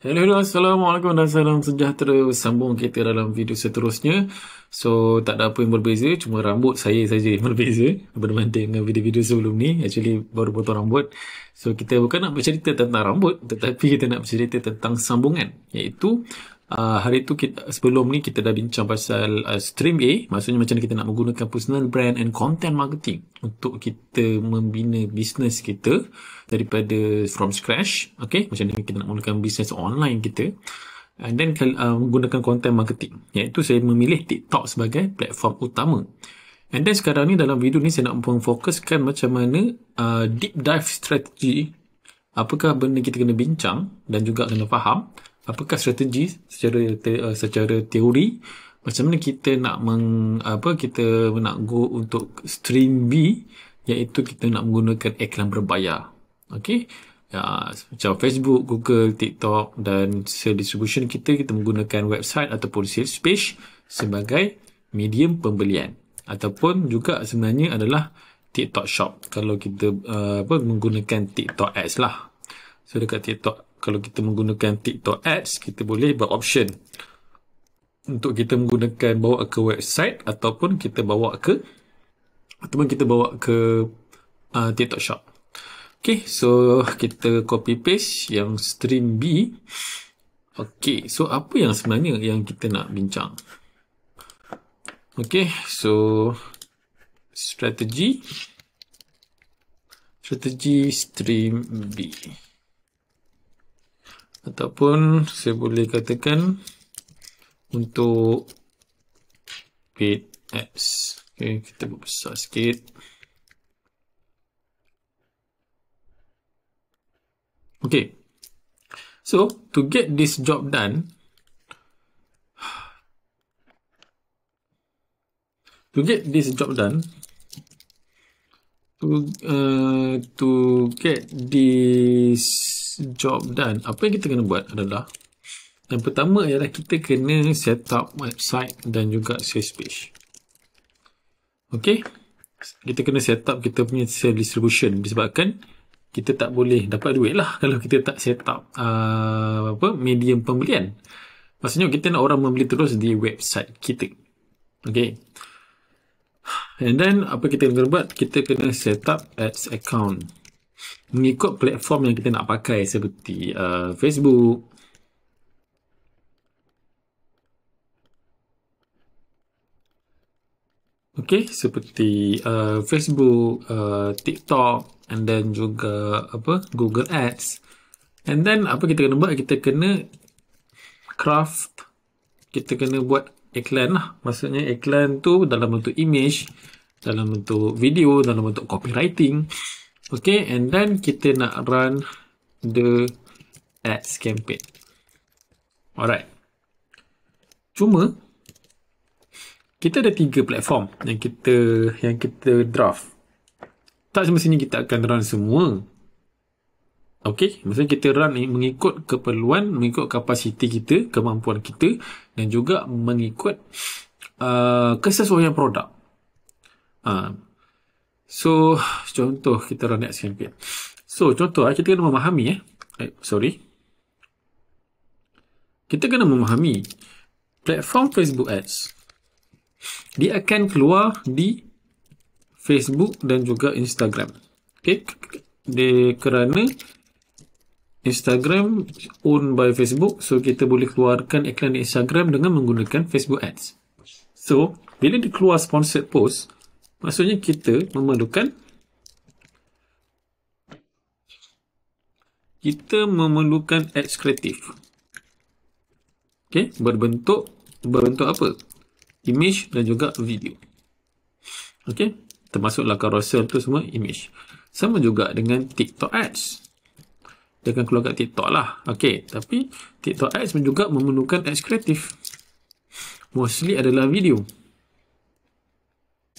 Hello, hello, Assalamualaikum dan salam sejahtera Sambung kita dalam video seterusnya So, tak ada apa yang berbeza Cuma rambut saya saja yang berbeza Berbanding dengan video-video sebelum ni Actually, baru potong rambut So, kita bukan nak bercerita tentang rambut Tetapi kita nak bercerita tentang sambungan Iaitu, Ah, hari tu kita, sebelum ni kita dah bincang pasal uh, stream A maksudnya macam mana kita nak menggunakan personal brand and content marketing untuk kita membina bisnes kita daripada from scratch okay macam mana kita nak menggunakan bisnes online kita and then uh, menggunakan content marketing iaitu saya memilih TikTok sebagai platform utama and then sekarang ni dalam video ni saya nak memfokuskan macam mana uh, deep dive strategy apakah benda kita kena bincang dan juga kena faham apakah strategi secara te, uh, secara teori macam mana kita nak meng, apa kita nak go untuk stream B iaitu kita nak menggunakan iklan berbayar. Okey. Ya, macam Facebook, Google, TikTok dan sales distribution kita kita menggunakan website ataupun sales page sebagai medium pembelian ataupun juga sebenarnya adalah TikTok Shop kalau kita uh, apa menggunakan TikTok Ads lah. So dekat TikTok kalau kita menggunakan TikTok Ads, kita boleh option untuk kita menggunakan bawa ke website ataupun kita bawa ke ataupun kita bawa ke uh, TikTok Shop. Okay, so kita copy paste yang stream B. Okay, so apa yang sebenarnya yang kita nak bincang? Okay, so strategi strategi stream B ataupun saya boleh katakan untuk bit x okay, kita buat besar sikit ok so to get this job done to get this job done to, uh, eh, to get this job done, apa yang kita kena buat adalah yang pertama ialah kita kena set up website dan juga sales page. Okay. Kita kena set up kita punya sales distribution disebabkan kita tak boleh dapat duit lah kalau kita tak set up uh, apa, medium pembelian. Maksudnya kita nak orang membeli terus di website kita. Okay. And then apa kita kena buat? Kita kena set up ads account. Mengikut platform yang kita nak pakai seperti uh, Facebook. Okay, seperti uh, Facebook, uh, TikTok and then juga apa Google Ads. And then apa kita kena buat? Kita kena craft, kita kena buat iklan lah. Maksudnya iklan tu dalam bentuk image, dalam bentuk video, dalam bentuk copywriting. Okay, and then kita nak run the ads campaign. Alright. Cuma, kita ada tiga platform yang kita yang kita draft. Tak semestinya kita akan run semua Okey, maksudnya kita run ni mengikut keperluan, mengikut kapasiti kita, kemampuan kita dan juga mengikut uh, kesesuaian produk. Uh, so, contoh kita run next campaign. So, contoh ah, kita kena memahami eh. eh sorry. Kita kena memahami platform Facebook Ads. Dia akan keluar di Facebook dan juga Instagram. Okay, kerana Instagram owned by Facebook so kita boleh keluarkan iklan di Instagram dengan menggunakan Facebook Ads. So, bila dia keluar sponsored post, maksudnya kita memerlukan kita memerlukan ads kreatif. Okay, berbentuk berbentuk apa? Image dan juga video. Okay, termasuklah carousel tu semua image. Sama juga dengan TikTok ads dia akan keluar kat TikTok lah. Okay, tapi TikTok Ads juga memerlukan Ads kreatif. Mostly adalah video.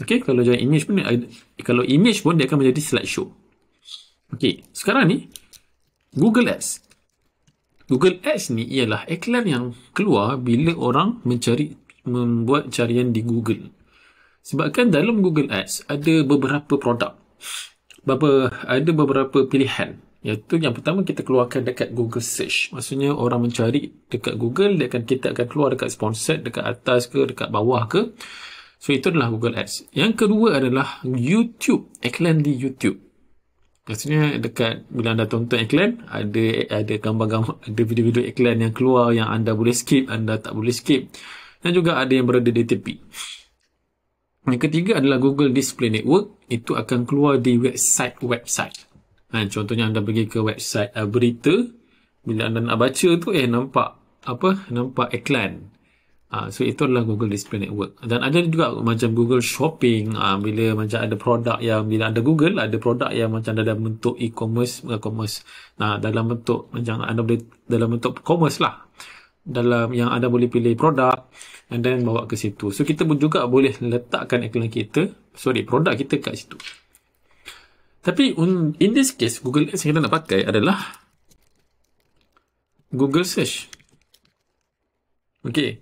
Okay, kalau jangan image pun, eh, kalau image pun dia akan menjadi slideshow. Okay, sekarang ni, Google Ads. Google Ads ni ialah iklan yang keluar bila orang mencari, membuat carian di Google. Sebabkan dalam Google Ads, ada beberapa produk. Beberapa, ada beberapa pilihan Iaitu yang pertama kita keluarkan dekat Google Search. Maksudnya orang mencari dekat Google, dia akan kita akan keluar dekat sponsor, dekat atas ke, dekat bawah ke. So itu adalah Google Ads. Yang kedua adalah YouTube, iklan di YouTube. Maksudnya dekat bila anda tonton iklan, ada ada gambar-gambar, ada video-video iklan yang keluar yang anda boleh skip, anda tak boleh skip. Dan juga ada yang berada di tepi. Yang ketiga adalah Google Display Network. Itu akan keluar di website-website. Ha, contohnya anda pergi ke website uh, berita, bila anda nak baca tu eh nampak apa? Nampak iklan. Uh, so itu adalah Google Display Network. Dan ada juga macam Google Shopping, uh, bila macam ada produk yang bila anda Google ada produk yang macam dalam bentuk e-commerce, e-commerce. Nah, ha, dalam bentuk macam anda boleh dalam bentuk commerce lah dalam yang anda boleh pilih produk and then bawa ke situ. So kita pun juga boleh letakkan iklan kita, sorry, produk kita kat situ. Tapi un, in this case, Google Ads yang kita nak pakai adalah Google Search. Okay.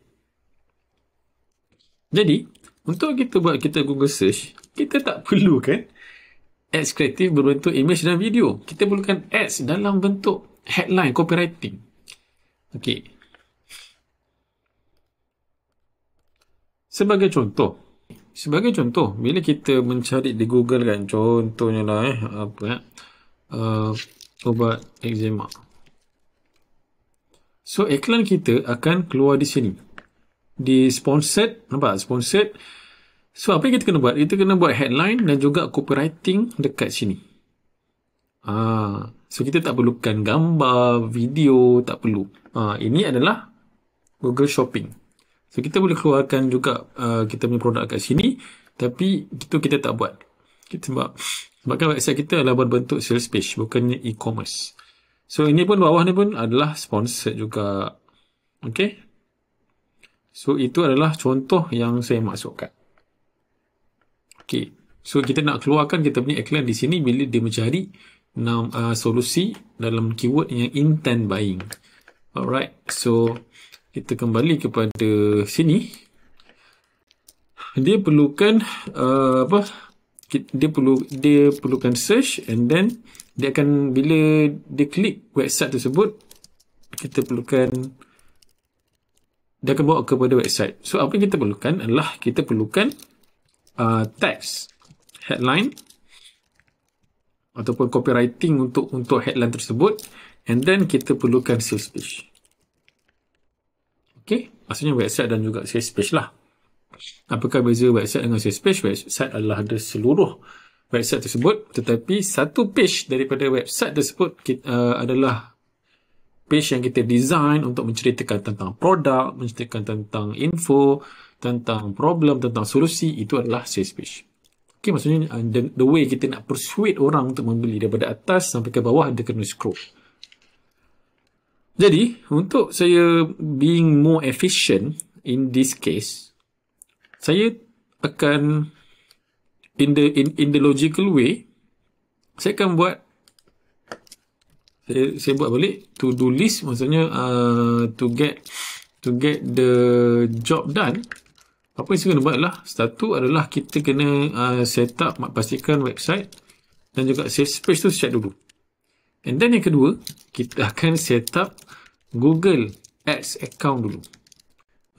Jadi, untuk kita buat kita Google Search, kita tak perlu kan ads kreatif berbentuk image dan video. Kita perlukan ads dalam bentuk headline, copywriting. Okay. Sebagai contoh, Sebagai contoh, bila kita mencari di Google kan, contohnya lah eh, apa ya, uh, ubat eczema. So, iklan kita akan keluar di sini. Di sponsored, nampak? Sponsored. So, apa yang kita kena buat? Kita kena buat headline dan juga copywriting dekat sini. Ah, so, kita tak perlukan gambar, video, tak perlu. Ah, ini adalah Google Shopping. So kita boleh keluarkan juga uh, kita punya produk kat sini tapi itu kita tak buat. Kita sebab sebabkan website kita adalah berbentuk sales page bukannya e-commerce. So ini pun bawah ni pun adalah sponsor juga. Okay. So itu adalah contoh yang saya masukkan. Okay. So kita nak keluarkan kita punya iklan di sini bila dia mencari uh, solusi dalam keyword yang intent buying. Alright. So kita kembali kepada sini dia perlukan uh, apa dia perlu dia perlukan search and then dia akan bila dia klik website tersebut kita perlukan dia akan bawa kepada website so apa yang kita perlukan adalah kita perlukan uh, text headline ataupun copywriting untuk untuk headline tersebut and then kita perlukan sales page Okay, maksudnya website dan juga sales page lah. Apakah beza website dengan sales page? Website adalah ada seluruh website tersebut tetapi satu page daripada website tersebut kita, uh, adalah page yang kita design untuk menceritakan tentang produk, menceritakan tentang info, tentang problem, tentang solusi, itu adalah sales page. Okay, maksudnya uh, the, the way kita nak persuade orang untuk membeli daripada atas sampai ke bawah, dia kena scroll. Jadi, untuk saya being more efficient in this case, saya akan in the in, in the logical way saya akan buat saya, saya buat balik to do list maksudnya uh, to get to get the job done apa yang saya kena buat lah satu adalah kita kena uh, set up pastikan website dan juga save space tu set dulu And then yang kedua, kita akan set up Google Ads account dulu.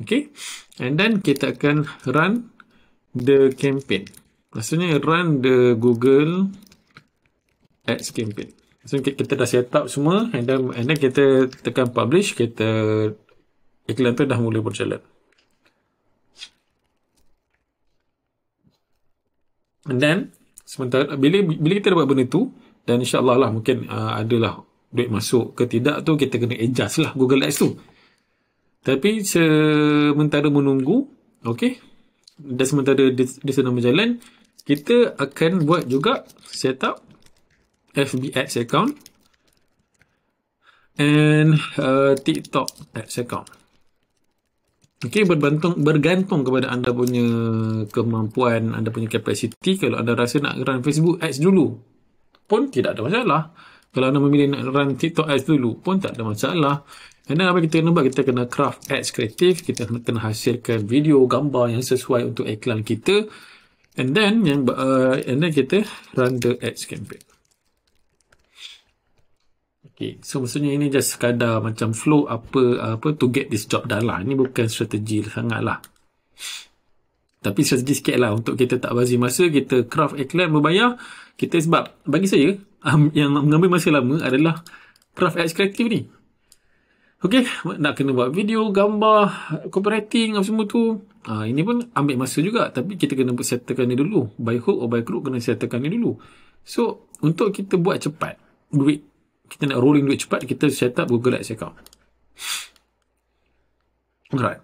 Okay. And then kita akan run the campaign. Maksudnya run the Google Ads campaign. So kita dah set up semua and then, and then kita tekan publish kita iklan tu dah mula berjalan. And then sementara bila bila kita dapat benda tu dan insyaAllah lah mungkin uh, adalah duit masuk ke tidak tu kita kena adjust lah Google Ads tu tapi sementara menunggu ok dan sementara dia, dia sedang berjalan kita akan buat juga setup FB Ads account and uh, TikTok Ads account ok bergantung, bergantung kepada anda punya kemampuan anda punya capacity kalau anda rasa nak run Facebook Ads dulu pun tidak ada masalah. Kalau anda memilih nak run TikTok ads dulu pun tak ada masalah. Dan apa kita kena buat? Kita kena craft ads kreatif. Kita kena, kena hasilkan video, gambar yang sesuai untuk iklan kita. And then, yang uh, and then kita run the ads campaign. Okay, so maksudnya ini just sekadar macam flow apa apa to get this job done lah. Ini bukan strategi sangat lah. Tapi strategi sikit lah untuk kita tak bazir masa, kita craft iklan berbayar. Kita sebab bagi saya um, yang mengambil masa lama adalah craft ads kreatif ni. Okay, nak kena buat video, gambar, copywriting apa semua tu. Ha, ini pun ambil masa juga tapi kita kena settlekan ni dulu. By hook or by crook kena settlekan ni dulu. So, untuk kita buat cepat duit, kita nak rolling duit cepat, kita set up Google Ads account. Alright.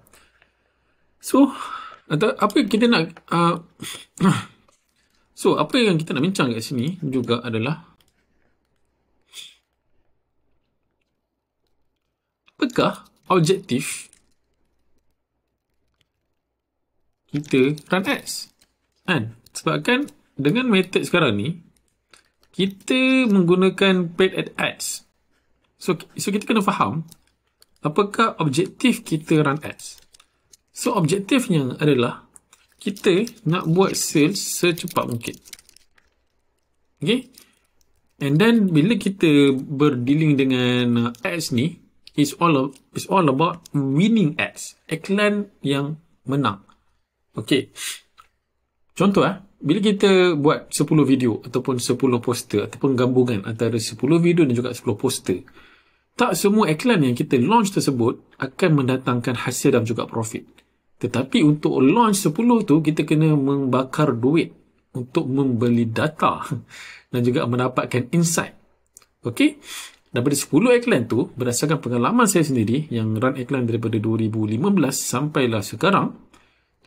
So, atau apa yang kita nak uh, so apa yang kita nak bincang kat sini juga adalah apakah objektif kita run ads kan sebabkan dengan method sekarang ni kita menggunakan paid ad ads so so kita kena faham apakah objektif kita run ads So, objektifnya adalah kita nak buat sales secepat mungkin. Okay? And then, bila kita berdealing dengan uh, ads ni, it's all of, it's all about winning ads. Iklan yang menang. Okay. Contoh eh, bila kita buat 10 video ataupun 10 poster ataupun gabungan antara 10 video dan juga 10 poster, tak semua iklan yang kita launch tersebut akan mendatangkan hasil dan juga profit. Tetapi untuk launch 10 tu kita kena membakar duit untuk membeli data dan juga mendapatkan insight. Okey? Daripada 10 iklan tu, berdasarkan pengalaman saya sendiri yang run iklan daripada 2015 sampailah sekarang,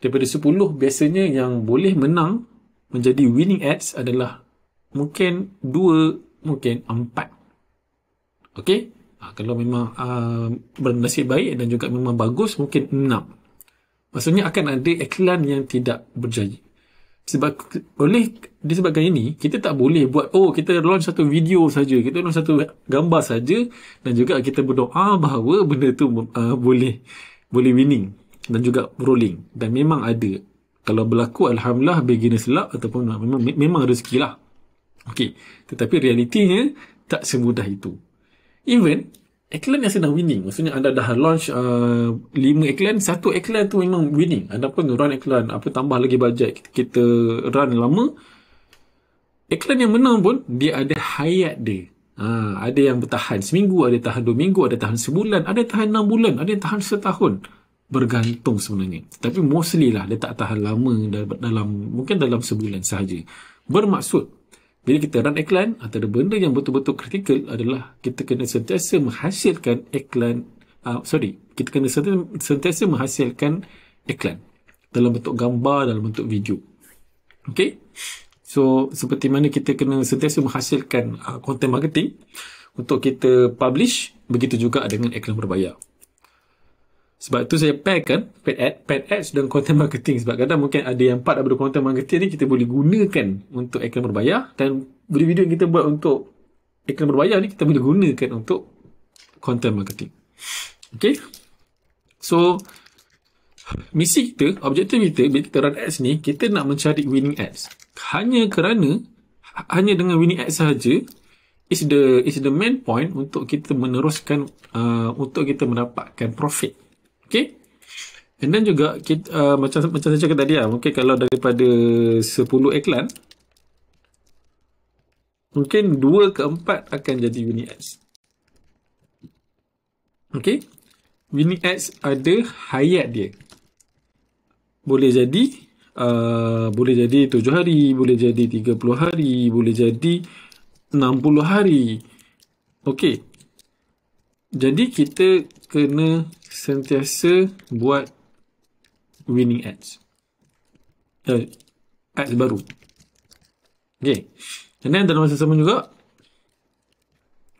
daripada 10 biasanya yang boleh menang menjadi winning ads adalah mungkin 2, mungkin 4. Okey? Ha, kalau memang uh, bernasib baik dan juga memang bagus, mungkin 6. Maksudnya akan ada iklan yang tidak berjaya. Sebab oleh disebabkan ini, kita tak boleh buat, oh kita launch satu video saja, kita launch satu gambar saja dan juga kita berdoa bahawa benda tu uh, boleh boleh winning dan juga rolling. Dan memang ada. Kalau berlaku, Alhamdulillah, beginner's luck ataupun uh, memang, memang rezeki lah. Okay. Tetapi realitinya, tak semudah itu. Even, Eklan yang sedang winning Maksudnya anda dah launch uh, 5 eklan Satu eklan tu memang winning Anda pun run eklan Apa tambah lagi bajet Kita run lama Eklan yang menang pun Dia ada hayat dia ha, Ada yang bertahan seminggu Ada yang tahan dua minggu Ada yang tahan sebulan Ada yang tahan enam bulan Ada yang tahan setahun Bergantung sebenarnya Tapi mostly lah Dia tak tahan lama dalam, dalam Mungkin dalam sebulan sahaja Bermaksud bila kita run iklan, antara benda yang betul-betul kritikal adalah kita kena sentiasa menghasilkan iklan, uh, sorry, kita kena sentiasa menghasilkan iklan dalam bentuk gambar, dalam bentuk video. Okay? So, seperti mana kita kena sentiasa menghasilkan uh, content marketing untuk kita publish, begitu juga dengan iklan berbayar. Sebab tu saya pair kan paid ad, paid ads dan content marketing sebab kadang mungkin ada yang part daripada content marketing ni kita boleh gunakan untuk iklan berbayar dan video-video yang kita buat untuk iklan berbayar ni kita boleh gunakan untuk content marketing. Okay? So, misi kita, objektif kita bila kita run ads ni, kita nak mencari winning ads. Hanya kerana hanya dengan winning ads sahaja is the is the main point untuk kita meneruskan uh, untuk kita mendapatkan profit Okay. And then juga, kita, uh, macam, macam saya cakap tadi lah, mungkin kalau daripada 10 iklan, mungkin 2 ke 4 akan jadi unit ads. Okay. Unit ads ada hayat dia. Boleh jadi, uh, boleh jadi 7 hari, boleh jadi 30 hari, boleh jadi 60 hari. Okay. Jadi kita kena sentiasa buat winning ads. Uh, ads baru. Okay. And then dalam masa sama juga,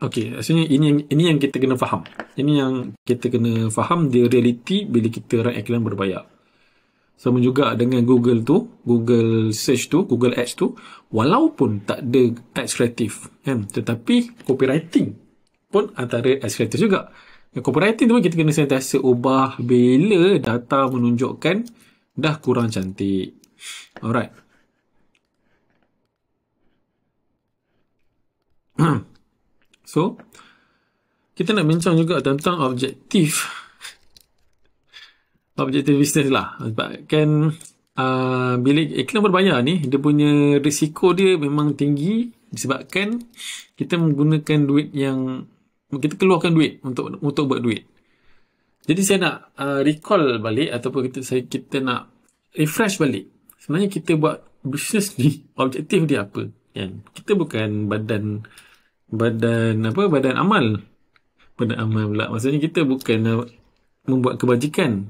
Okay, asalnya ini yang, ini yang kita kena faham. Ini yang kita kena faham di realiti bila kita run iklan berbayar. Sama juga dengan Google tu, Google Search tu, Google Ads tu, walaupun tak ada ads kreatif, kan? tetapi copywriting pun antara ads kreatif juga copywriting tu kita kena sentiasa ubah bila data menunjukkan dah kurang cantik. Alright. so, kita nak bincang juga tentang objektif objektif bisnes lah. Sebab kan uh, bila iklan berbayar ni, dia punya risiko dia memang tinggi disebabkan kita menggunakan duit yang kita keluarkan duit untuk untuk buat duit. Jadi saya nak uh, recall balik ataupun kita saya kita nak refresh balik. Sebenarnya kita buat bisnes ni objektif dia apa? Kan? Kita bukan badan badan apa badan amal. Badan amal pula. Maksudnya kita bukan uh, membuat kebajikan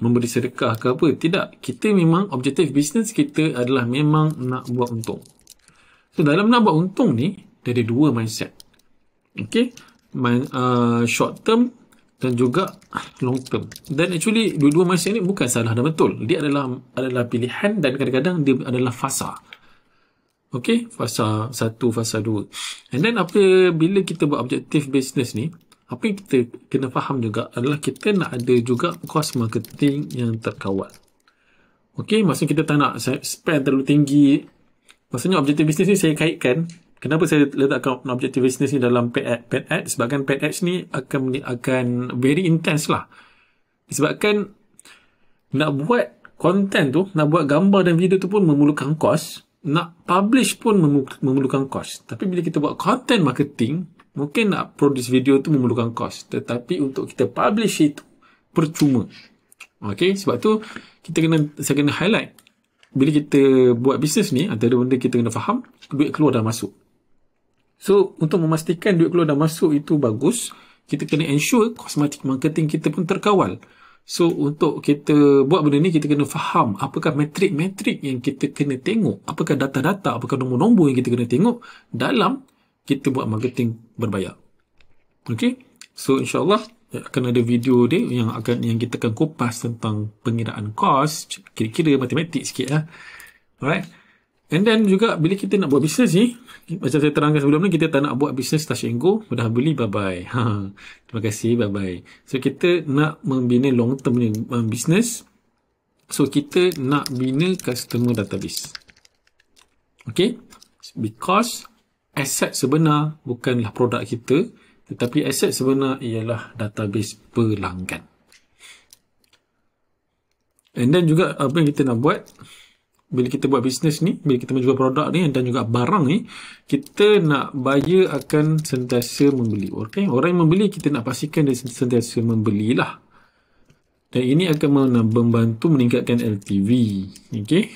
memberi sedekah ke apa tidak kita memang objektif bisnes kita adalah memang nak buat untung so dalam nak buat untung ni dari dua mindset okay my uh, short term dan juga long term dan actually dua-dua masa ini bukan salah dan betul dia adalah adalah pilihan dan kadang-kadang dia adalah fasa Okay, fasa satu, fasa dua. And then apa bila kita buat objektif business ni, apa yang kita kena faham juga adalah kita nak ada juga cost marketing yang terkawal. Okay, maksudnya kita tak nak spend terlalu tinggi. Maksudnya objektif bisnes ni saya kaitkan kenapa saya letakkan objektif bisnes ni dalam paid, ad, paid ads sebabkan paid ads ni akan akan very intense lah Sebabkan nak buat content tu nak buat gambar dan video tu pun memerlukan kos nak publish pun memerlukan kos tapi bila kita buat content marketing mungkin nak produce video tu memerlukan kos tetapi untuk kita publish itu percuma Okay? sebab tu kita kena saya kena highlight bila kita buat bisnes ni antara benda kita kena faham duit keluar dan masuk So, untuk memastikan duit keluar dah masuk itu bagus, kita kena ensure cosmetic marketing kita pun terkawal. So, untuk kita buat benda ni, kita kena faham apakah metrik-metrik yang kita kena tengok, apakah data-data, apakah nombor-nombor yang kita kena tengok dalam kita buat marketing berbayar. Okay? So, insyaAllah, akan ada video dia yang akan yang kita akan kupas tentang pengiraan kos, kira-kira matematik sikit lah. Alright? And then juga bila kita nak buat bisnes ni, macam saya terangkan sebelum ni, kita tak nak buat bisnes touch and go, mudah beli, bye-bye. Ha, terima kasih, bye-bye. So, kita nak membina long term ni um, bisnes. So, kita nak bina customer database. Okay? Because asset sebenar bukanlah produk kita, tetapi asset sebenar ialah database pelanggan. And then juga apa yang kita nak buat, bila kita buat bisnes ni, bila kita menjual produk ni dan juga barang ni, kita nak buyer akan sentiasa membeli. Okay? Orang yang membeli, kita nak pastikan dia sentiasa membelilah. Dan ini akan membantu meningkatkan LTV. Okay?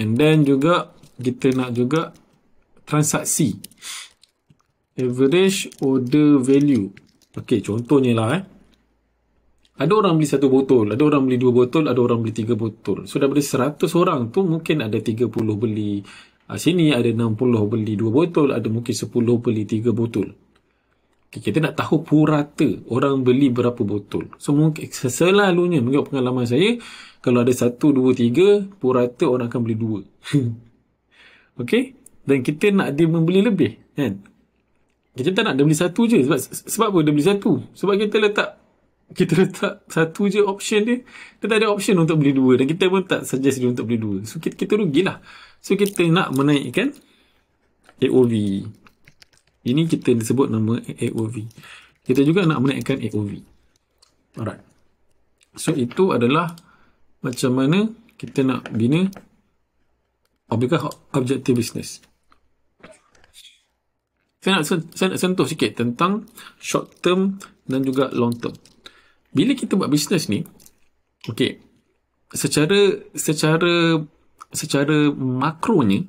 And then juga, kita nak juga transaksi. Average order value. Okay, contohnya lah eh. Ada orang beli satu botol, ada orang beli dua botol, ada orang beli tiga botol. So daripada seratus orang tu mungkin ada tiga puluh beli uh, sini, ada enam puluh beli dua botol, ada mungkin sepuluh beli tiga botol. Okay, kita nak tahu purata orang beli berapa botol. So mungkin selalunya mengikut pengalaman saya, kalau ada satu, dua, tiga, purata orang akan beli dua. okay? Dan kita nak dia membeli lebih. Kan? Kita tak nak dia beli satu je. Sebab, sebab apa dia beli satu? Sebab kita letak kita letak satu je option dia kita tak ada option untuk beli dua dan kita pun tak suggest dia untuk beli dua so kita, kita rugilah so kita nak menaikkan AOV ini kita disebut nama AOV kita juga nak menaikkan AOV alright so itu adalah macam mana kita nak bina apakah objektif bisnes saya nak, saya nak sentuh sikit tentang short term dan juga long term bila kita buat bisnes ni okey secara secara secara makronya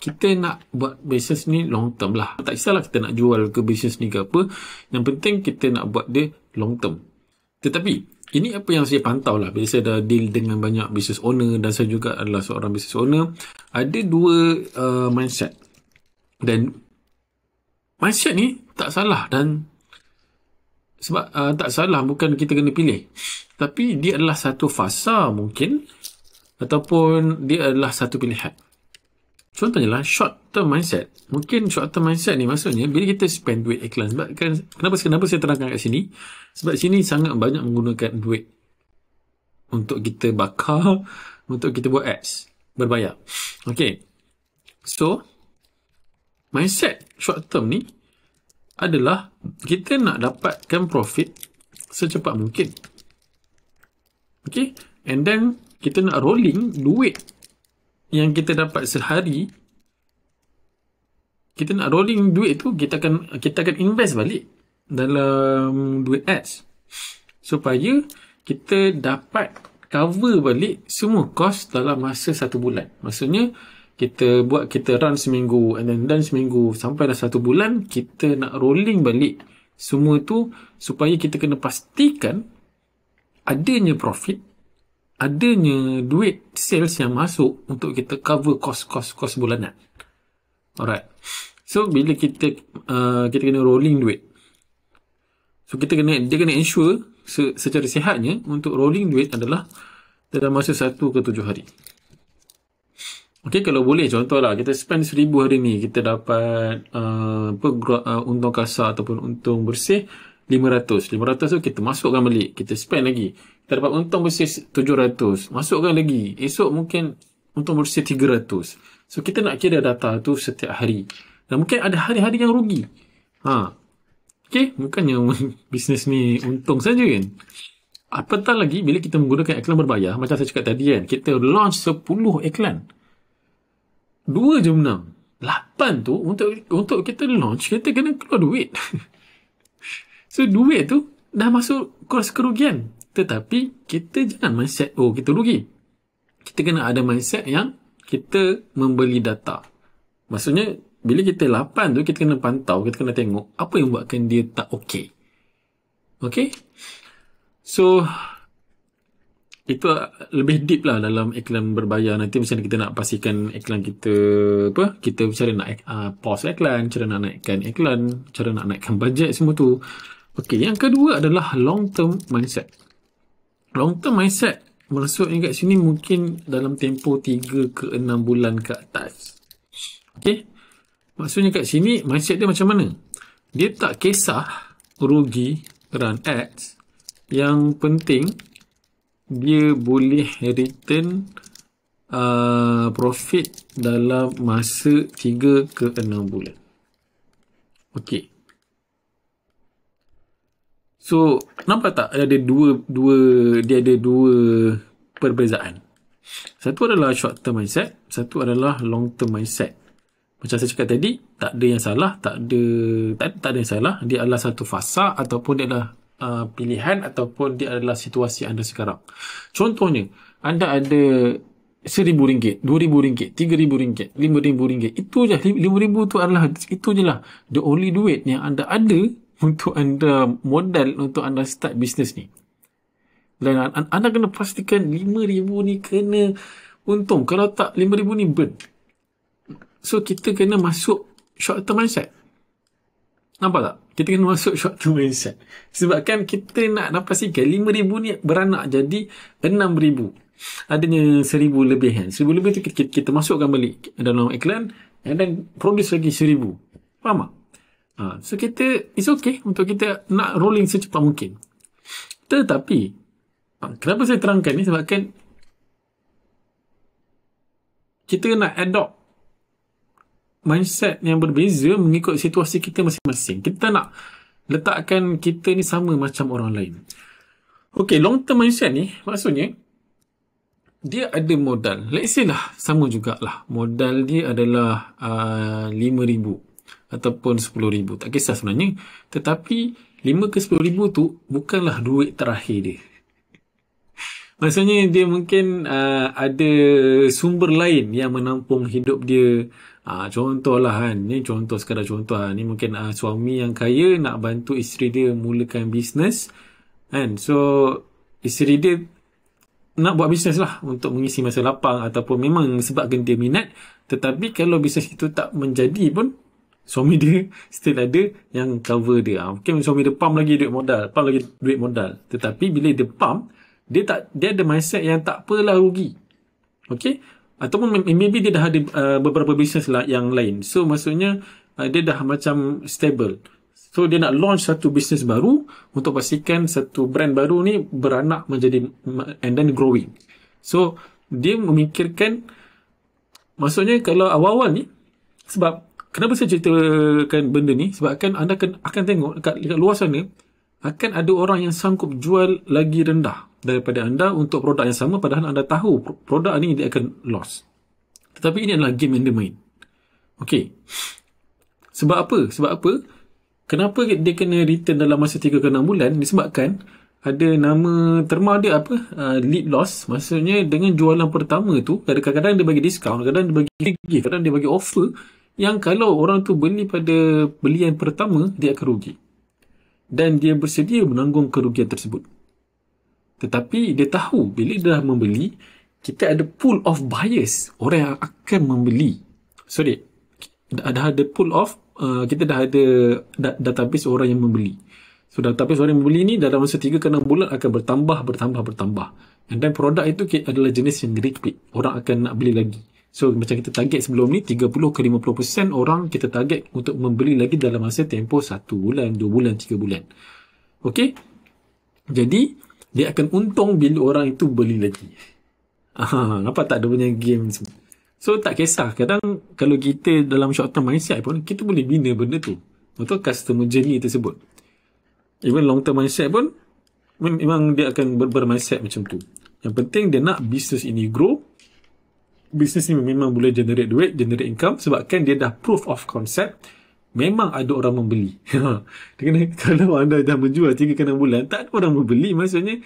kita nak buat bisnes ni long term lah tak kisahlah kita nak jual ke bisnes ni ke apa yang penting kita nak buat dia long term tetapi ini apa yang saya pantau lah bila saya dah deal dengan banyak business owner dan saya juga adalah seorang business owner ada dua uh, mindset dan mindset ni tak salah dan sebab uh, tak salah bukan kita kena pilih tapi dia adalah satu fasa mungkin ataupun dia adalah satu pilihan contohnya lah short term mindset mungkin short term mindset ni maksudnya bila kita spend duit iklan sebab kan kenapa, kenapa saya terangkan kat sini sebab sini sangat banyak menggunakan duit untuk kita bakar untuk kita buat ads berbayar okay so mindset short term ni adalah kita nak dapatkan profit secepat mungkin. Okay? And then, kita nak rolling duit yang kita dapat sehari kita nak rolling duit tu kita akan kita akan invest balik dalam duit ads supaya kita dapat cover balik semua kos dalam masa satu bulan maksudnya kita buat kita run seminggu and then run seminggu sampai dah satu bulan kita nak rolling balik semua tu supaya kita kena pastikan adanya profit adanya duit sales yang masuk untuk kita cover kos-kos kos bulanan alright so bila kita uh, kita kena rolling duit so kita kena dia kena ensure se- secara sihatnya untuk rolling duit adalah dalam masa satu ke tujuh hari Okey kalau boleh contohlah kita spend seribu hari ni kita dapat uh, apa, uh, untung kasar ataupun untung bersih RM500. RM500 tu kita masukkan balik. Kita spend lagi. Kita dapat untung bersih RM700. Masukkan lagi. Esok mungkin untung bersih RM300. So kita nak kira data tu setiap hari. Dan mungkin ada hari-hari yang rugi. Ha. Okey, bukan yang bisnes ni untung saja kan? Apatah lagi bila kita menggunakan iklan berbayar, macam saya cakap tadi kan, kita launch 10 iklan. Dua je menang. Lapan tu untuk untuk kita launch, kita kena keluar duit. so, duit tu dah masuk kos kerugian. Tetapi, kita jangan mindset, oh kita rugi. Kita kena ada mindset yang kita membeli data. Maksudnya, bila kita lapan tu, kita kena pantau, kita kena tengok apa yang buatkan dia tak okey. Okay? So, itu uh, lebih deep lah dalam iklan berbayar nanti macam kita nak pastikan iklan kita apa kita cara nak uh, pause iklan cara nak naikkan iklan cara nak naikkan bajet semua tu ok yang kedua adalah long term mindset long term mindset maksudnya kat sini mungkin dalam tempoh 3 ke 6 bulan ke atas ok maksudnya kat sini mindset dia macam mana dia tak kisah rugi run ads yang penting dia boleh return uh, profit dalam masa 3 ke 6 bulan. Okey. So, nampak tak ada dua dua dia ada dua perbezaan. Satu adalah short term mindset, satu adalah long term mindset. Macam saya cakap tadi, tak ada yang salah, tak ada tak, tak ada yang salah, dia adalah satu fasa ataupun dia adalah Uh, pilihan ataupun dia adalah situasi anda sekarang. Contohnya, anda ada seribu ringgit, dua ribu ringgit, tiga ribu ringgit, lima ribu ringgit. Itu je, lima ribu tu adalah, itu je lah the only duit yang anda ada untuk anda modal untuk anda start bisnes ni. Dan anda kena pastikan lima ribu ni kena untung. Kalau tak, lima ribu ni burn. So, kita kena masuk short term mindset. Nampak tak? Kita kena masuk short term mindset. Sebabkan kita nak dapat sikit. 5,000 ni beranak jadi 6,000. Adanya 1,000 lebih kan. 1,000 lebih tu kita, kita, kita masukkan balik dalam iklan. And then produce lagi 1,000. Faham tak? Ha, so kita, it's okay untuk kita nak rolling secepat mungkin. Tetapi, ha, kenapa saya terangkan ni? Sebabkan kita nak adopt mindset yang berbeza mengikut situasi kita masing-masing. Kita nak letakkan kita ni sama macam orang lain. Okay, long term mindset ni maksudnya dia ada modal. Let's say lah, sama jugalah. Modal dia adalah RM5,000 uh, ataupun RM10,000. Tak kisah sebenarnya. Tetapi RM5 ke RM10,000 tu bukanlah duit terakhir dia. Maksudnya dia mungkin uh, ada sumber lain yang menampung hidup dia, Ah, contoh lah kan, ni contoh sekadar contoh ha. ni mungkin ha, suami yang kaya nak bantu isteri dia mulakan bisnes kan, so isteri dia nak buat bisnes lah untuk mengisi masa lapang ataupun memang sebab dia minat tetapi kalau bisnes itu tak menjadi pun suami dia still ada yang cover dia, ha, mungkin suami dia pump lagi duit modal, pump lagi duit modal tetapi bila dia pump, dia tak dia ada mindset yang tak takpelah rugi Okey, ataupun maybe dia dah ada uh, beberapa bisnes lah yang lain. So maksudnya uh, dia dah macam stable. So dia nak launch satu bisnes baru untuk pastikan satu brand baru ni beranak menjadi and then growing. So dia memikirkan maksudnya kalau awal-awal ni sebab kenapa saya ceritakan benda ni sebab kan anda akan, akan tengok dekat, dekat luar sana akan ada orang yang sanggup jual lagi rendah daripada anda untuk produk yang sama padahal anda tahu produk ini dia akan loss. Tetapi ini adalah game yang dia main. Okey. Sebab apa? Sebab apa? Kenapa dia kena return dalam masa 3 ke 6 bulan? Disebabkan ada nama terma dia apa? Uh, lead loss. Maksudnya dengan jualan pertama tu kadang-kadang dia bagi discount, kadang-kadang dia bagi gift, kadang-kadang dia bagi offer yang kalau orang tu beli pada belian pertama dia akan rugi. Dan dia bersedia menanggung kerugian tersebut tetapi dia tahu bila dia dah membeli kita ada pool of buyers orang yang akan membeli sorry dah ada pool of uh, kita dah ada database orang yang membeli so database orang yang membeli ni dalam masa tiga ke 6 bulan akan bertambah bertambah bertambah and then produk itu adalah jenis yang repeat orang akan nak beli lagi so macam kita target sebelum ni 30 ke 50% orang kita target untuk membeli lagi dalam masa tempoh satu bulan dua bulan tiga bulan Okay, Jadi dia akan untung bila orang itu beli lagi. Aha, apa tak ada punya game semua. So tak kisah kadang kalau kita dalam short term mindset pun kita boleh bina benda tu. Atau customer journey tersebut. Even long term mindset pun memang dia akan ber macam tu. Yang penting dia nak bisnes ini grow. Bisnes ni memang boleh generate duit, generate income sebabkan dia dah proof of concept Memang ada orang membeli. Dengan, kalau anda dah menjual tiga kanan bulan, tak ada orang membeli. Maksudnya,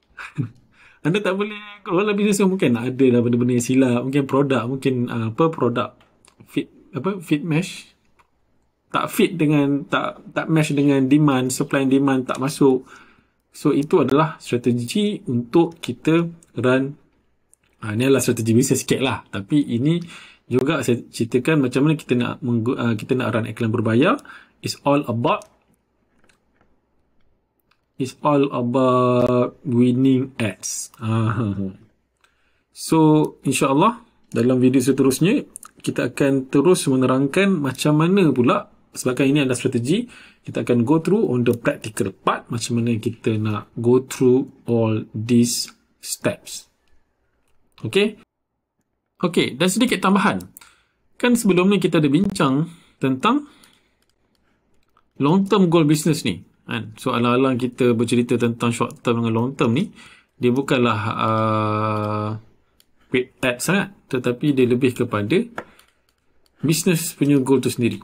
anda tak boleh keluar lah bisnes mungkin ada lah benda-benda yang silap mungkin produk mungkin ah, apa produk fit apa fit mesh tak fit dengan tak tak mesh dengan demand supply and demand tak masuk so itu adalah strategi untuk kita run ah, Ini adalah strategi bisnes sikit lah tapi ini juga saya ceritakan macam mana kita nak uh, kita nak run iklan berbayar is all about is all about winning ads. So insyaallah dalam video seterusnya kita akan terus menerangkan macam mana pula sebabkan ini adalah strategi kita akan go through on the practical part macam mana kita nak go through all these steps. Okay? Okey, dan sedikit tambahan. Kan sebelum ni kita ada bincang tentang long term goal business ni. Kan? So, alang-alang kita bercerita tentang short term dengan long term ni, dia bukanlah uh, paid ad sangat. Tetapi dia lebih kepada business punya goal tu sendiri.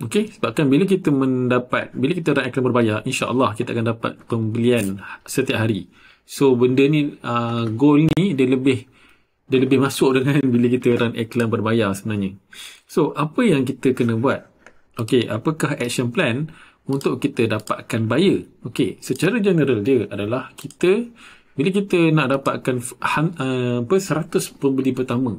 Okey, kan bila kita mendapat, bila kita dah akan berbayar, Allah kita akan dapat pembelian setiap hari. So, benda ni, uh, goal ni dia lebih dia lebih masuk dengan bila kita run iklan berbayar sebenarnya. So, apa yang kita kena buat? Okay, apakah action plan untuk kita dapatkan buyer? Okay, secara general dia adalah kita bila kita nak dapatkan uh, apa, 100 pembeli pertama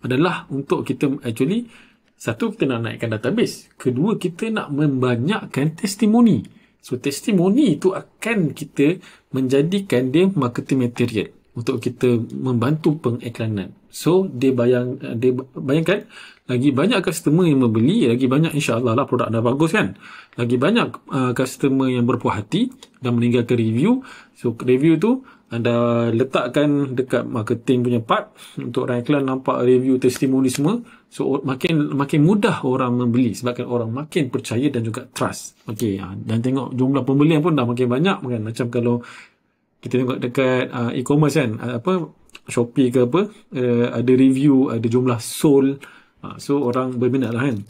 adalah untuk kita actually satu kita nak naikkan database kedua kita nak membanyakkan testimoni so testimoni itu akan kita menjadikan dia marketing material untuk kita membantu pengiklanan. So dia bayang eh, dia bayangkan lagi banyak customer yang membeli, lagi banyak insya-Allah lah produk anda bagus kan. Lagi banyak uh, customer yang berpuas hati dan meninggalkan review. So review tu anda letakkan dekat marketing punya part untuk orang iklan nampak review testimoni semua so makin makin mudah orang membeli sebabkan orang makin percaya dan juga trust okey ha, dan tengok jumlah pembelian pun dah makin banyak kan macam kalau kita tengok dekat uh, e-commerce kan uh, apa Shopee ke apa uh, ada review ada jumlah sold uh, so orang berminat lah kan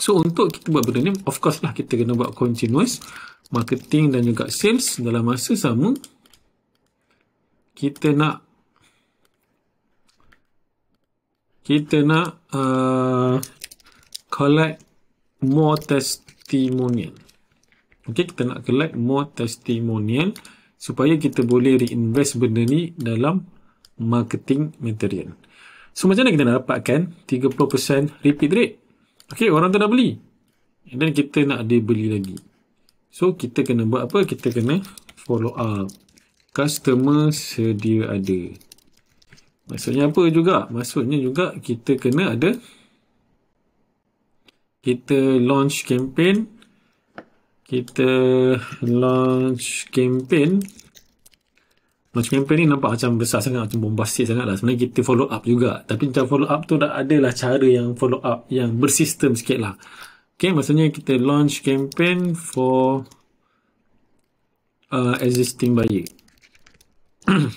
so untuk kita buat benda ni of course lah kita kena buat continuous marketing dan juga sales dalam masa sama kita nak kita nak uh, collect more testimonial okay, kita nak collect more testimonial uh, supaya kita boleh reinvest benda ni dalam marketing material. So macam mana kita nak dapatkan 30% repeat rate? Okay, orang tu dah beli. And then kita nak dia beli lagi. So kita kena buat apa? Kita kena follow up. Customer sedia ada. Maksudnya apa juga? Maksudnya juga kita kena ada kita launch campaign kita launch campaign launch campaign ni nampak macam besar sangat macam bombastik sangat lah sebenarnya kita follow up juga tapi macam follow up tu dah adalah cara yang follow up yang bersistem sikit lah ok maksudnya kita launch campaign for uh, existing buyer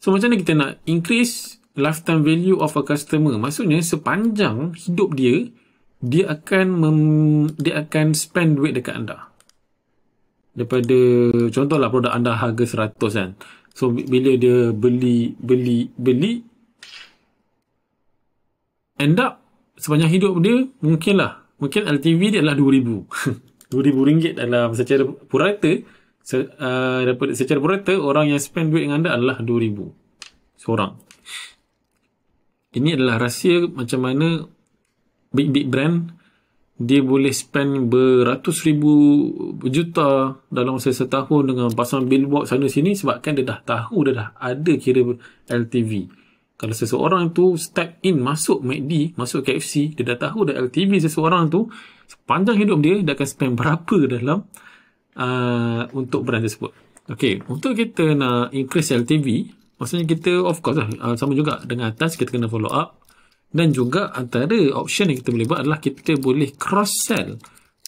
so macam mana kita nak increase lifetime value of a customer maksudnya sepanjang hidup dia dia akan mem, dia akan spend duit dekat anda daripada contohlah produk anda harga 100 kan so bila dia beli beli beli end up sepanjang hidup dia mungkinlah mungkin LTV lah, dia adalah 2000 2000 ringgit dalam secara purata se, uh, secara purata orang yang spend duit dengan anda adalah 2000 seorang ini adalah rahsia macam mana big big brand dia boleh spend beratus ribu juta dalam masa setahun dengan pasang billboard sana sini sebabkan dia dah tahu dia dah ada kira LTV kalau seseorang tu step in masuk McD masuk KFC dia dah tahu dah LTV seseorang tu sepanjang hidup dia dia akan spend berapa dalam uh, untuk brand tersebut Okay, untuk kita nak increase LTV maksudnya kita of course lah uh, sama juga dengan atas kita kena follow up dan juga antara option yang kita boleh buat adalah kita boleh cross sell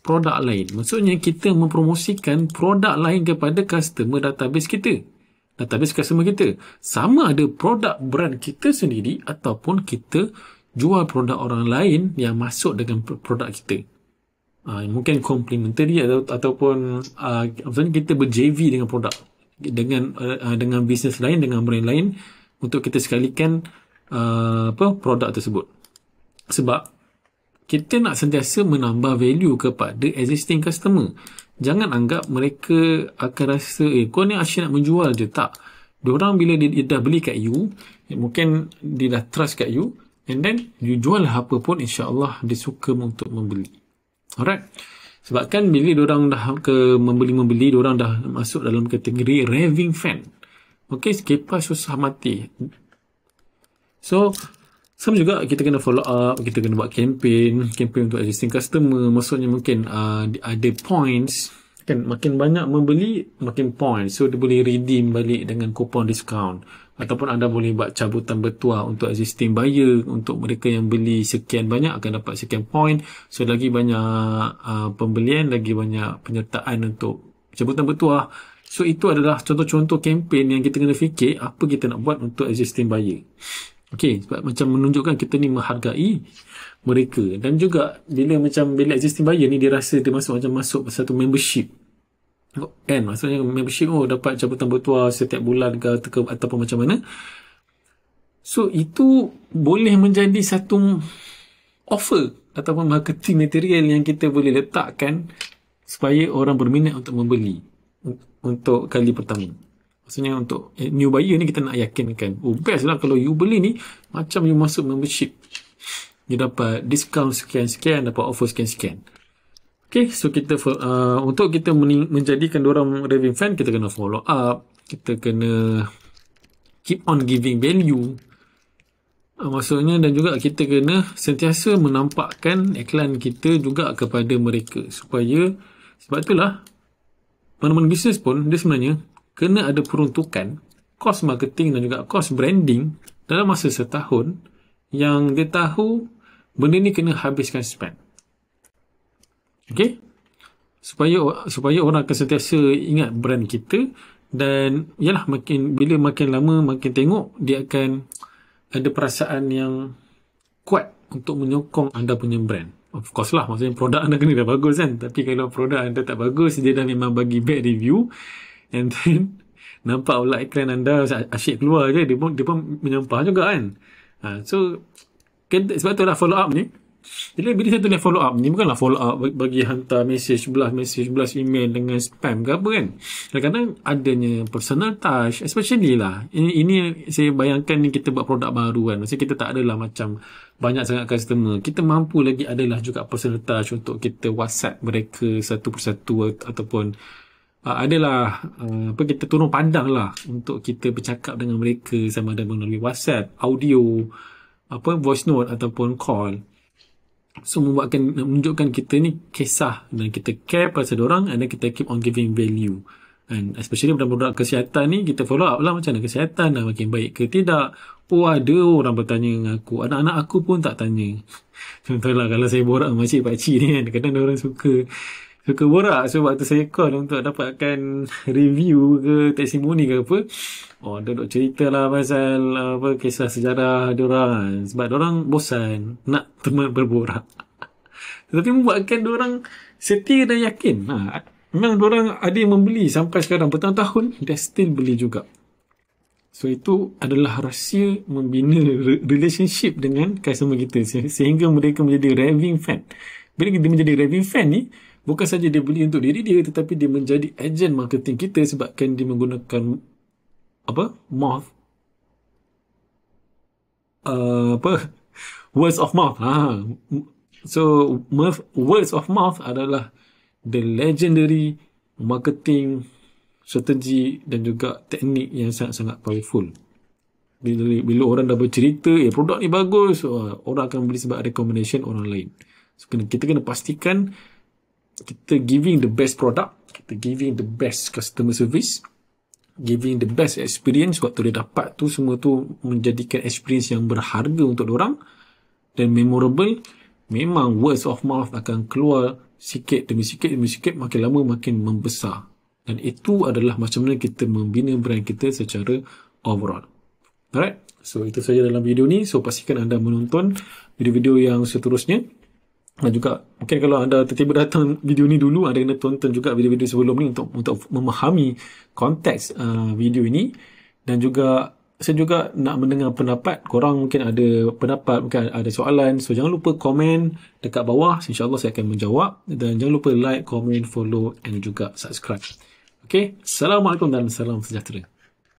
produk lain maksudnya kita mempromosikan produk lain kepada customer database kita database customer kita sama ada produk brand kita sendiri ataupun kita jual produk orang lain yang masuk dengan produk kita Uh, mungkin complementary atau, ataupun uh, maksudnya kita ber JV dengan produk dengan uh, dengan bisnes lain dengan brand lain untuk kita sekalikan uh, apa produk tersebut sebab kita nak sentiasa menambah value kepada existing customer jangan anggap mereka akan rasa eh kau ni asyik nak menjual je tak diorang bila dia, dia dah beli kat you mungkin dia dah trust kat you and then you jual apa pun insyaAllah dia suka untuk membeli alright sebabkan bila diorang dah ke membeli-membeli diorang dah masuk dalam kategori raving fan ok kipas susah mati So sama juga kita kena follow up, kita kena buat campaign, campaign untuk existing customer. Maksudnya mungkin uh, ada points kan makin banyak membeli makin point so dia boleh redeem balik dengan coupon discount ataupun anda boleh buat cabutan bertuah untuk existing buyer untuk mereka yang beli sekian banyak akan dapat sekian point so lagi banyak uh, pembelian lagi banyak penyertaan untuk cabutan bertuah so itu adalah contoh-contoh kempen yang kita kena fikir apa kita nak buat untuk existing buyer Okey, sebab macam menunjukkan kita ni menghargai mereka dan juga bila macam bila existing buyer ni dia rasa dia masuk macam masuk satu membership kan maksudnya membership oh dapat jabatan bertuah setiap bulan ke atau, ataupun macam mana so itu boleh menjadi satu offer ataupun marketing material yang kita boleh letakkan supaya orang berminat untuk membeli untuk kali pertama Maksudnya untuk eh, new buyer ni kita nak yakinkan. Oh best lah kalau you beli ni macam you masuk membership. You dapat discount sekian-sekian, dapat offer sekian-sekian. Okay, so kita uh, untuk kita menjadikan orang raving fan, kita kena follow up. Kita kena keep on giving value. Ah, maksudnya dan juga kita kena sentiasa menampakkan iklan kita juga kepada mereka supaya sebab itulah mana-mana bisnes pun dia sebenarnya kena ada peruntukan kos marketing dan juga kos branding dalam masa setahun yang dia tahu benda ni kena habiskan spend. Okay? Supaya supaya orang akan sentiasa ingat brand kita dan yalah makin bila makin lama makin tengok dia akan ada perasaan yang kuat untuk menyokong anda punya brand. Of course lah maksudnya produk anda kena dah bagus kan tapi kalau produk anda tak bagus dia dah memang bagi bad review And then nampak pula iklan anda asyik keluar je dia pun dia pun menyampah juga kan. Ha, so kan, sebab tu lah follow up ni. Jadi bila saya tulis follow up ni bukanlah follow up bagi hantar message belas message belas email dengan spam ke apa kan. Kadang-kadang adanya personal touch especially lah. Ini, ini saya bayangkan ni kita buat produk baru kan. Maksudnya kita tak adalah macam banyak sangat customer. Kita mampu lagi adalah juga personal touch untuk kita whatsapp mereka satu persatu ataupun uh, adalah uh, apa kita turun pandang lah untuk kita bercakap dengan mereka sama ada melalui WhatsApp, audio, apa voice note ataupun call. So membuatkan menunjukkan kita ni kisah dan kita care pasal orang and kita keep on giving value. And especially dalam produk kesihatan ni kita follow up lah macam mana kesihatan dah makin baik ke tidak. Oh ada orang bertanya dengan aku. Anak-anak aku pun tak tanya. Contohlah kalau saya borak dengan makcik pakcik ni kan. Kadang-kadang orang suka suka borak so waktu saya call untuk dapatkan review ke testimoni ke apa oh dia duk cerita lah pasal apa kisah sejarah dia orang sebab dia orang bosan nak teman berborak tetapi membuatkan dia orang setia dan yakin ha, memang dia orang ada yang membeli sampai sekarang bertahun-tahun dia still beli juga So itu adalah rahsia membina relationship dengan customer kita sehingga mereka menjadi raving fan. Bila kita menjadi raving fan ni, bukan saja dia beli untuk diri dia tetapi dia menjadi agent marketing kita sebabkan dia menggunakan apa mouth uh, apa words of mouth ha so mouth, words of mouth adalah the legendary marketing strategi dan juga teknik yang sangat-sangat powerful bila, bila orang dah bercerita eh produk ni bagus orang akan beli sebab recommendation orang lain so, kita kena pastikan kita giving the best product, kita giving the best customer service, giving the best experience waktu dia dapat tu semua tu menjadikan experience yang berharga untuk orang dan memorable memang words of mouth akan keluar sikit demi sikit demi sikit makin lama makin membesar dan itu adalah macam mana kita membina brand kita secara overall alright so itu saja dalam video ni so pastikan anda menonton video-video yang seterusnya dan juga mungkin kalau anda tiba-tiba datang video ni dulu anda kena tonton juga video-video sebelum ni untuk untuk memahami konteks uh, video ini dan juga saya juga nak mendengar pendapat korang mungkin ada pendapat mungkin ada soalan so jangan lupa komen dekat bawah insyaallah saya akan menjawab dan jangan lupa like komen follow and juga subscribe Okay assalamualaikum dan salam sejahtera